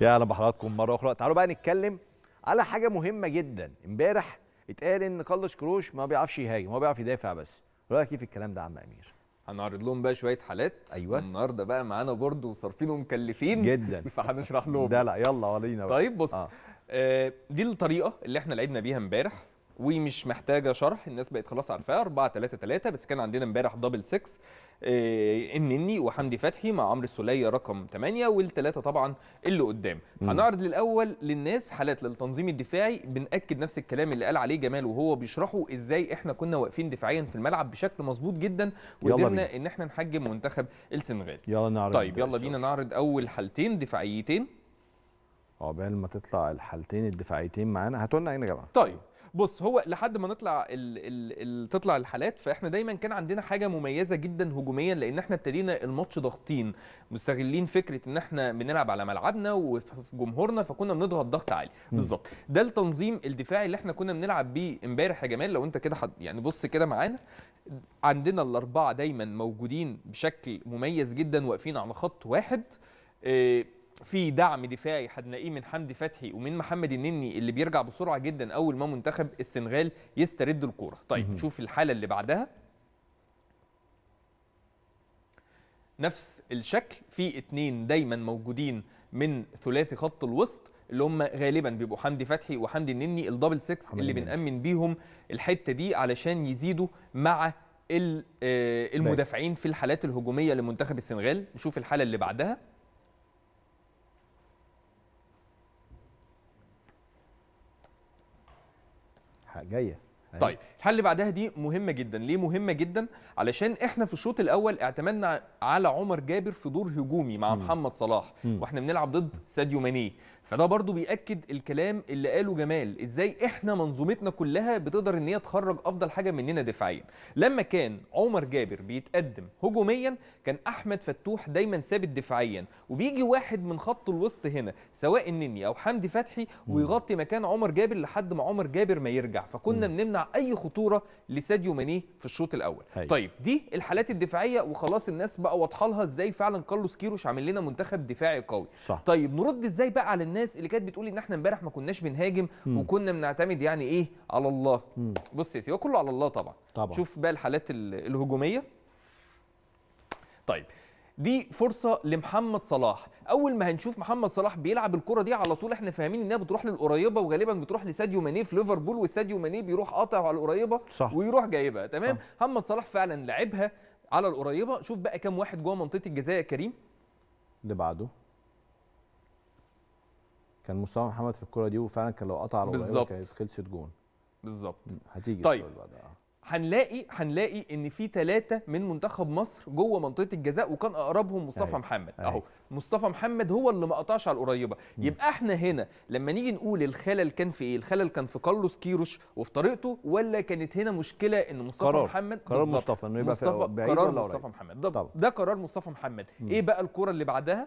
يا اهلا بحضراتكم مره اخرى تعالوا بقى نتكلم على حاجه مهمه جدا امبارح اتقال ان كارلوس كروش ما بيعرفش يهاجم هو بيعرف يدافع بس رايك ايه في الكلام ده يا عم امير هنعرض لهم بقى شويه حالات ايوه النهارده بقى معانا برضه صارفين ومكلفين جدا فهنشرح لهم ده لا يلا ولينا بقى. طيب بص آه. آه دي الطريقه اللي احنا لعبنا بيها امبارح ومش محتاجه شرح الناس بقت خلاص عارفاه 4 3 3 بس كان عندنا امبارح دبل 6 إيه النني وحمدي فتحي مع عمرو السوليه رقم 8 والثلاثه طبعا اللي قدام مم. هنعرض الاول للناس حالات للتنظيم الدفاعي بناكد نفس الكلام اللي قال عليه جمال وهو بيشرحه ازاي احنا كنا واقفين دفاعيا في الملعب بشكل مظبوط جدا وقدرنا ان احنا نحجم منتخب السنغال يلا نعرض طيب يلا بينا نعرض اول حالتين دفاعيتين عقبال ما تطلع الحالتين الدفاعيتين معانا هاتوا لنا عين ايه يا جماعه طيب بص هو لحد ما نطلع الـ الـ الـ تطلع الحالات فاحنا دايما كان عندنا حاجه مميزه جدا هجوميا لان احنا ابتدينا الماتش ضاغطين مستغلين فكره ان احنا بنلعب على ملعبنا وجمهورنا فكنا بنضغط ضغط عالي بالظبط ده التنظيم الدفاعي اللي احنا كنا بنلعب بيه امبارح يا جمال لو انت كده يعني بص كده معانا عندنا الاربعه دايما موجودين بشكل مميز جدا واقفين على خط واحد اه في دعم دفاعي هنلاقيه من حمدي فتحي ومن محمد النني اللي بيرجع بسرعه جدا اول ما منتخب السنغال يسترد الكوره طيب نشوف الحاله اللي بعدها نفس الشكل في اتنين دايما موجودين من ثلاثي خط الوسط اللي هم غالبا بيبقوا حمدي فتحي وحمدي النني الدبل 6 اللي بنأمن بيهم الحته دي علشان يزيدوا مع آه، المدافعين في الحالات الهجوميه لمنتخب السنغال نشوف الحاله اللي بعدها جايه طيب الحل اللي بعدها دي مهمه جدا ليه مهمه جدا علشان احنا في الشوط الاول اعتمدنا على عمر جابر في دور هجومي مع م. محمد صلاح م. واحنا بنلعب ضد ساديو ماني فده برضو بيأكد الكلام اللي قاله جمال ازاي احنا منظومتنا كلها بتقدر ان هي تخرج افضل حاجه مننا دفاعيا لما كان عمر جابر بيتقدم هجوميا كان احمد فتوح دايما ثابت دفاعيا وبيجي واحد من خط الوسط هنا سواء النني او حمدي فتحي ويغطي مكان عمر جابر لحد ما عمر جابر ما يرجع فكنا بنمنع اي خطوره لساديو ماني في الشوط الاول هي. أيوة. طيب دي الحالات الدفاعيه وخلاص الناس بقى واضحه لها ازاي فعلا كارلوس كيروش عامل لنا منتخب دفاعي قوي صح. طيب نرد ازاي بقى على الناس اللي كانت بتقول ان احنا امبارح ما كناش بنهاجم م. وكنا بنعتمد يعني ايه على الله م. بص يا سيدي كله على الله طبعا طبعا شوف بقى الحالات الهجوميه طيب دي فرصة لمحمد صلاح أول ما هنشوف محمد صلاح بيلعب الكرة دي على طول احنا فاهمين إنها بتروح للقريبة وغالبا بتروح لساديو ماني في ليفربول وساديو ماني بيروح قاطع على القريبة صح. ويروح جايبها تمام صح. محمد صلاح فعلا لعبها على القريبة شوف بقى كام واحد جوه منطقة الجزاء يا كريم اللي بعده كان مصطفى محمد في الكره دي وفعلا كان لو قطع بالظبط ما خلصت جون بالظبط هتيجي طيب هنلاقي هنلاقي ان في ثلاثه من منتخب مصر جوه منطقه الجزاء وكان اقربهم مصطفى أيه. محمد أيه. اهو مصطفى محمد هو اللي ما قطعش على القريبه م. يبقى احنا هنا لما نيجي نقول الخلل كان في ايه الخلل كان في كارلوس كيروش وفي طريقته ولا كانت هنا مشكله ان مصطفى قرار. محمد قرار مصطفى انه يبقى مصطفى قرار مصطفى محمد ده, ده قرار مصطفى محمد م. ايه بقى الكره اللي بعدها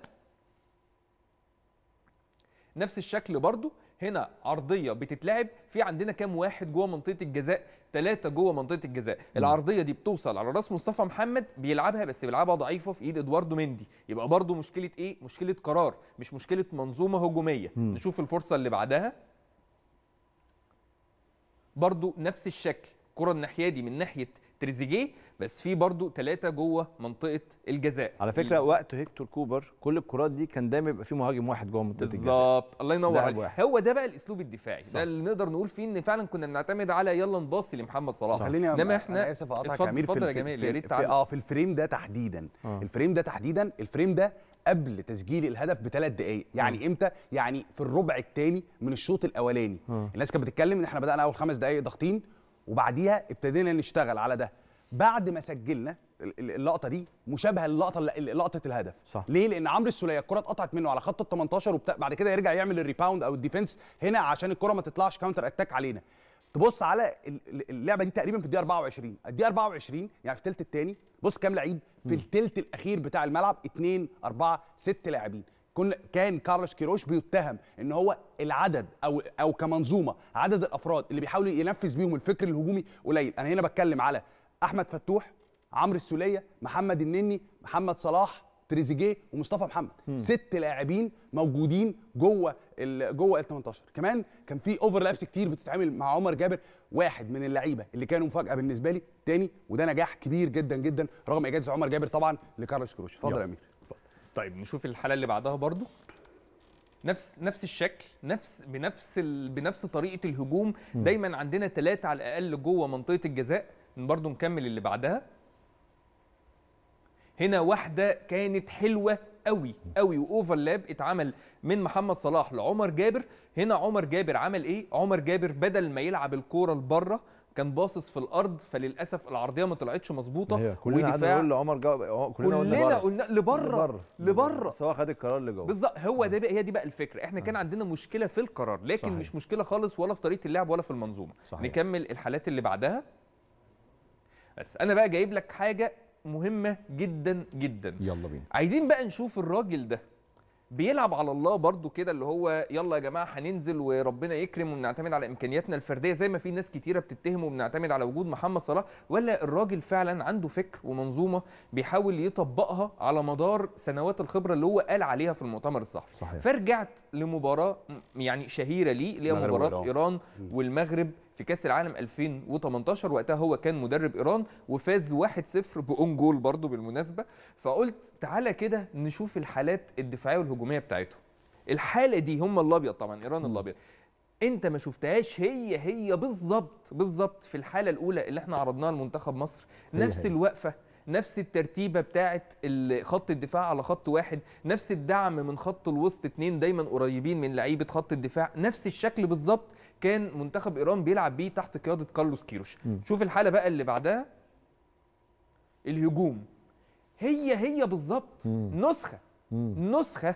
نفس الشكل برضو هنا عرضيه بتتلعب في عندنا كام واحد جوه منطقه الجزاء ثلاثه جوه منطقه الجزاء العرضيه دي بتوصل على راس مصطفى محمد بيلعبها بس بيلعبها ضعيفه في ايد ادواردو مندي يبقى برضو مشكله ايه مشكله قرار مش مشكله منظومه هجوميه مم. نشوف الفرصه اللي بعدها برضو نفس الشكل الكره الناحيه دي من ناحيه تريزيجيه بس في برضو ثلاثه جوه منطقه الجزاء على فكره اللي... وقت هيكتور كوبر كل الكرات دي كان دايما يبقى في مهاجم واحد جوه منطقه الجزاء بالظبط الله ينور عليك هو ده بقى الاسلوب الدفاعي صح. ده اللي نقدر نقول فيه ان فعلا كنا بنعتمد على يلا نباصي لمحمد صلاح خليني انما احنا اسف اقطعك يا اتفضل يا جميل يا ريت اه في الفريم ده تحديدا آه. الفريم ده تحديدا الفريم ده قبل تسجيل الهدف بثلاث دقائق يعني م. امتى يعني في الربع الثاني من الشوط الاولاني م. الناس كانت بتتكلم ان احنا بدانا اول خمس دقائق ضاغطين وبعديها ابتدينا نشتغل على ده بعد ما سجلنا اللقطه دي مشابهه للقطه لقطه الهدف صح. ليه لان عمرو السوليه الكره اتقطعت منه على خط ال 18 وبعد كده يرجع يعمل الريباوند او الديفنس هنا عشان الكره ما تطلعش كاونتر اتاك علينا تبص على اللعبه دي تقريبا في الدقيقه 24 الدقيقه 24 يعني في الثلث الثاني بص كام لعيب في الثلث الاخير بتاع الملعب 2 4 6 لاعبين كان كارلوس كيروش بيتهم ان هو العدد او او كمنظومه عدد الافراد اللي بيحاول ينفذ بيهم الفكر الهجومي قليل انا هنا بتكلم على احمد فتوح عمرو السوليه محمد النني محمد صلاح تريزيجيه ومصطفى محمد م. ست لاعبين موجودين جوه الـ جوه ال 18 كمان كان في اوفرلابس كتير بتتعمل مع عمر جابر واحد من اللعيبه اللي كانوا مفاجاه بالنسبه لي تاني وده نجاح كبير جدا جدا رغم اجازه عمر جابر طبعا لكارلوس كروش اتفضل يا امير طيب نشوف الحاله اللي بعدها برضو نفس نفس الشكل نفس بنفس ال... بنفس طريقه الهجوم م. دايما عندنا ثلاثه على الاقل جوه منطقه الجزاء برضو نكمل اللي بعدها هنا واحده كانت حلوه قوي قوي واوفرلاب اتعمل من محمد صلاح لعمر جابر هنا عمر جابر عمل ايه عمر جابر بدل ما يلعب الكوره لبره كان باصص في الارض فللاسف العرضيه ما طلعتش مظبوطه كلنا ودفاع نقول لعمر جاب كلنا قلنا قلنا لبره لبره سواء خد القرار لجوه بالظبط هو آه. ده هي دي بقى الفكره احنا كان آه. عندنا مشكله في القرار لكن صحيح. مش مشكله خالص ولا في طريقه اللعب ولا في المنظومه صحيح. نكمل الحالات اللي بعدها بس انا بقى جايب لك حاجه مهمه جدا جدا يلا بينا عايزين بقى نشوف الراجل ده بيلعب على الله برضو كده اللي هو يلا يا جماعه هننزل وربنا يكرم ونعتمد على امكانياتنا الفرديه زي ما في ناس كتيره بتتهم وبنعتمد على وجود محمد صلاح ولا الراجل فعلا عنده فكر ومنظومه بيحاول يطبقها على مدار سنوات الخبره اللي هو قال عليها في المؤتمر الصحفي صحيح. فرجعت لمباراه يعني شهيره ليه اللي هي مباراه ايران والمغرب في كاس العالم 2018 وقتها هو كان مدرب ايران وفاز 1-0 باون جول برضه بالمناسبه فقلت تعالى كده نشوف الحالات الدفاعيه والهجوميه بتاعتهم الحاله دي هم الابيض طبعا ايران الابيض انت ما شفتهاش هي هي بالظبط بالظبط في الحاله الاولى اللي احنا عرضناها لمنتخب مصر نفس الوقفه نفس الترتيبه بتاعه خط الدفاع على خط واحد نفس الدعم من خط الوسط اتنين دايما قريبين من لعيبه خط الدفاع نفس الشكل بالظبط كان منتخب ايران بيلعب بيه تحت قياده كارلوس كيروش م. شوف الحاله بقى اللي بعدها الهجوم هي هي بالظبط نسخه م. نسخه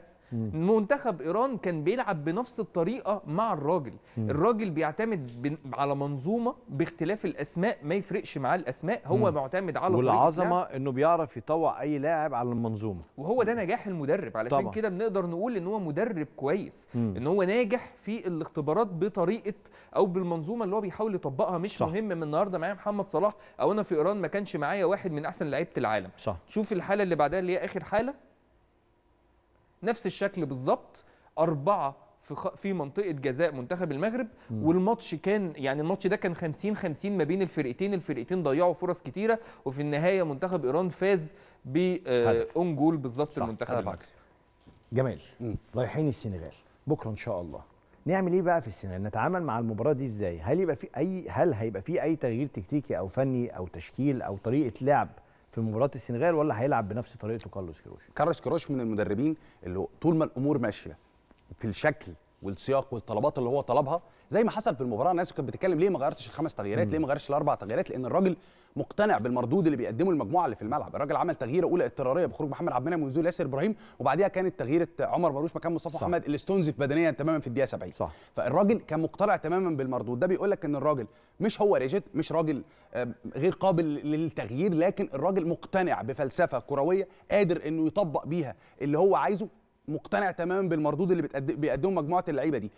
منتخب ايران كان بيلعب بنفس الطريقه مع الراجل الراجل بيعتمد على منظومه باختلاف الاسماء ما يفرقش معاه الاسماء هو مم. معتمد على والعظمه انه بيعرف يطوع اي لاعب على المنظومه وهو ده نجاح المدرب علشان كده بنقدر نقول ان هو مدرب كويس مم. ان هو ناجح في الاختبارات بطريقه او بالمنظومه اللي هو بيحاول يطبقها مش صح. مهم من النهارده معايا محمد صلاح او انا في ايران ما كانش معايا واحد من احسن لعيبه العالم صح. شوف الحاله اللي بعدها اللي هي اخر حاله نفس الشكل بالظبط أربعة في خ... في منطقه جزاء منتخب المغرب والماتش كان يعني الماتش ده كان 50 50 ما بين الفرقتين الفرقتين ضيعوا فرص كتيره وفي النهايه منتخب ايران فاز اون آه، جول بالظبط المنتخب المغرب جمال رايحين السنغال بكره ان شاء الله نعمل ايه بقى في السنغال نتعامل مع المباراه دي ازاي هل يبقى في اي هل هيبقى في اي تغيير تكتيكي او فني او تشكيل او طريقه لعب في مباراه السنغال ولا هيلعب بنفس طريقته كارلوس كيروش كارلوس كيروش من المدربين اللي طول ما الامور ماشيه في الشكل والسياق والطلبات اللي هو طلبها زي ما حصل في المباراه الناس كانت بتتكلم ليه ما غيرتش الخمس تغييرات ليه ما غيرتش الاربع تغييرات لان الراجل مقتنع بالمردود اللي بيقدمه المجموعه اللي في الملعب الراجل عمل تغييره اولى اضطراريه بخروج محمد عبد المنعم ونزول ياسر ابراهيم وبعديها كانت تغييره عمر مرموش مكان مصطفى محمد اللي استنزف بدنيا تماما في الدقيقه 70 صح. فالراجل كان مقتنع تماما بالمردود ده بيقول لك ان الراجل مش هو ريجيت مش راجل غير قابل للتغيير لكن الراجل مقتنع بفلسفه كرويه قادر انه يطبق بيها اللي هو عايزه مقتنع تماما بالمردود اللي بيقدمه مجموعه اللعيبه دي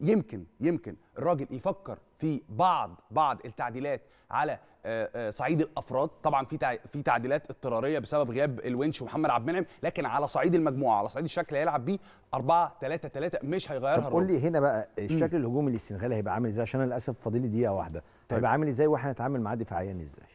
يمكن يمكن الراجل يفكر في بعض بعض التعديلات على آه، آه، صعيد الافراد طبعا في في تعديلات اضطراريه بسبب غياب الونش ومحمد عبد المنعم لكن على صعيد المجموعه على صعيد الشكل هيلعب بيه 4 3 3 مش هيغيرها قول لي هنا بقى الشكل الهجومي للسنغال هيبقى عامل ازاي عشان انا للاسف فاضل لي دقيقه واحده طيب. هيبقى عامل ازاي واحنا هنتعامل معاه دفاعيا ازاي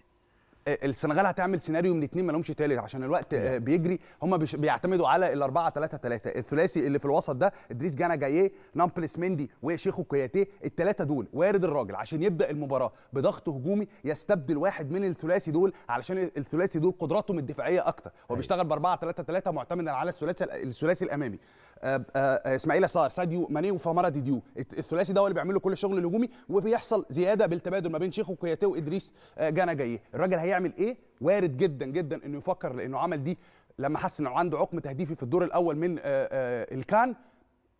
السنغال هتعمل سيناريو من اثنين ما لهمش تالت عشان الوقت آه، بيجري هم بيعتمدوا على ال 4 3 3 الثلاثي اللي في الوسط ده ادريس جانا جايه نامبلس مندي وشيخو كوياتيه الثلاثه دول وارد الراجل عشان يبدا المباراه بضغط هجومي يستبدل واحد من الثلاثي دول علشان الثلاثي دول قدراتهم الدفاعيه اكتر هو أيوة. بيشتغل ب 4 3 3 معتمدا على الثلاثي الثلاثي الامامي آه، آه، اسماعيل صار ساديو ماني وفامارا ديديو الثلاثي ده هو اللي بيعمل له كل الشغل الهجومي وبيحصل زياده بالتبادل ما بين شيخو كوياتي وادريس آه، جانا جاي الراجل هيعمل ايه وارد جدا جدا انه يفكر لانه عمل دي لما حس انه عنده عقم تهديفي في الدور الاول من الكان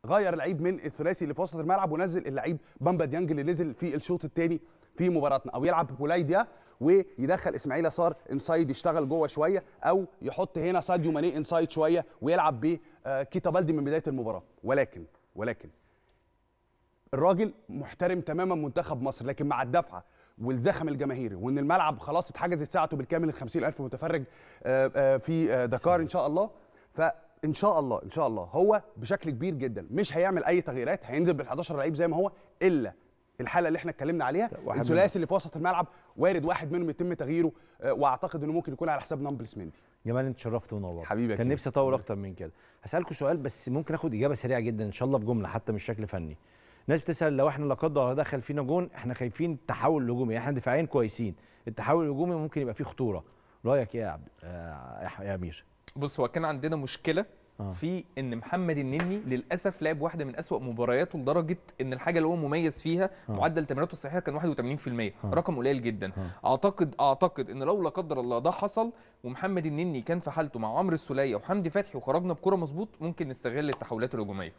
غير لعيب من الثلاثي اللي في وسط الملعب ونزل اللعيب بامبا ديانج اللي نزل في الشوط الثاني في مباراتنا او يلعب بولايديا ويدخل اسماعيل يسار انسايد يشتغل جوه شويه او يحط هنا ساديو ماني انسايد شويه ويلعب بكيتا آه، بالدي من بدايه المباراه ولكن ولكن الراجل محترم تماما منتخب مصر لكن مع الدفعه والزخم الجماهيري وان الملعب خلاص اتحجزت ساعته بالكامل ال 50000 متفرج آه، آه، في دكار ان شاء الله ف ان شاء الله ان شاء الله هو بشكل كبير جدا مش هيعمل اي تغييرات هينزل بال11 لعيب زي ما هو الا الحاله اللي احنا اتكلمنا عليها الثلاثي اللي في وسط الملعب وارد واحد منهم يتم تغييره آه، واعتقد انه ممكن يكون على حساب نامبلس مندي جمال انت شرفت ونورت حبيبي كان نفسي اطول اكتر من كده هسالكم سؤال بس ممكن اخد اجابه سريعه جدا ان شاء الله بجمله حتى مش شكل فني الناس بتسال لو احنا لا قدر الله دخل فينا جون احنا خايفين التحول الهجومي احنا دفاعيا كويسين التحول الهجومي ممكن يبقى فيه خطوره رايك ايه يا عبد آه، يا امير بص هو كان عندنا مشكله آه. في ان محمد النني للاسف لعب واحده من اسوا مبارياته لدرجه ان الحاجه اللي هو مميز فيها آه. معدل تمريراته الصحيحه كان 81% آه. رقم قليل جدا آه. اعتقد اعتقد ان لو لا قدر الله ده حصل ومحمد النني كان في حالته مع عمرو السوليه وحمدي فتحي وخرجنا بكره مظبوط ممكن نستغل التحولات الهجوميه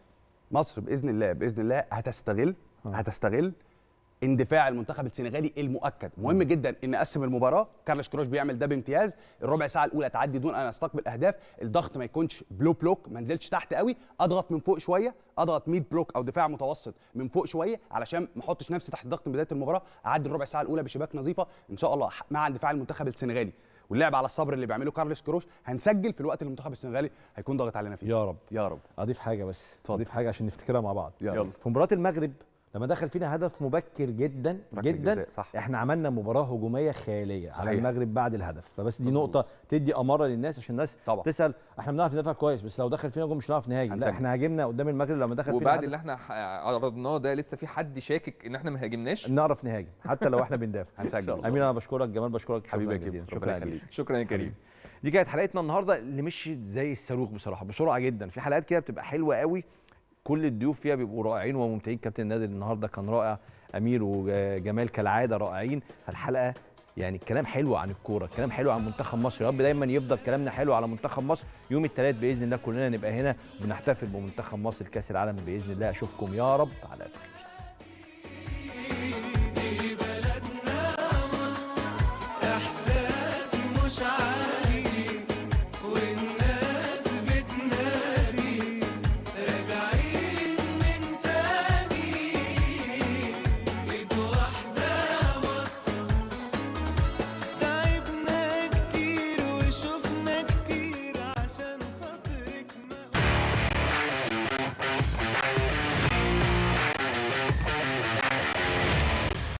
مصر باذن الله باذن الله هتستغل آه. هتستغل اندفاع المنتخب السنغالي المؤكد مهم جدا ان نقسم المباراه كارلوس كروش بيعمل ده بامتياز الربع ساعه الاولى تعدي دون ان استقبل اهداف الضغط ما يكونش بلو بلوك ما نزلش تحت قوي اضغط من فوق شويه اضغط ميد بلوك او دفاع متوسط من فوق شويه علشان ما احطش نفسي تحت ضغط من بدايه المباراه اعدي الربع ساعه الاولى بشباك نظيفه ان شاء الله مع اندفاع المنتخب السنغالي واللعب على الصبر اللي بيعمله كارلوس كروش هنسجل في الوقت اللي المنتخب السنغالي هيكون ضاغط علينا فيه يا رب يا رب اضيف حاجه بس اضيف حاجه عشان نفتكرها مع بعض يلا في مباراه المغرب لما دخل فينا هدف مبكر جدا جدا صح. احنا عملنا مباراه هجوميه خياليه صحيح. على المغرب بعد الهدف فبس دي مزبوط. نقطه تدي اماره للناس عشان الناس طبعا. تسال احنا بنعرف ندافع كويس بس لو دخل فينا جول مش هنعرف نهاجم لا احنا هاجمنا قدام المغرب لما دخل وبعد فينا وبعد اللي احنا عرضناه ده لسه في حد شاكك ان احنا ما هاجمناش نعرف نهاجم حتى لو احنا بندافع هنسجل امين انا بشكرك جمال بشكرك حبيبي يا كريم شكرا شكرا يا كريم دي كانت حلقتنا النهارده اللي مشيت زي الصاروخ بصراحه بسرعه جدا في حلقات كده بتبقى حلوه قوي كل الضيوف فيها بيبقوا رائعين وممتعين كابتن النادي النهارده كان رائع امير وجمال كالعاده رائعين فالحلقه يعني الكلام حلو عن الكوره الكلام حلو عن منتخب مصر يا رب دايما يفضل كلامنا حلو على منتخب مصر يوم الثلاث باذن الله كلنا نبقى هنا وبنحتفل بمنتخب مصر كاس العالم باذن الله اشوفكم يا رب على خير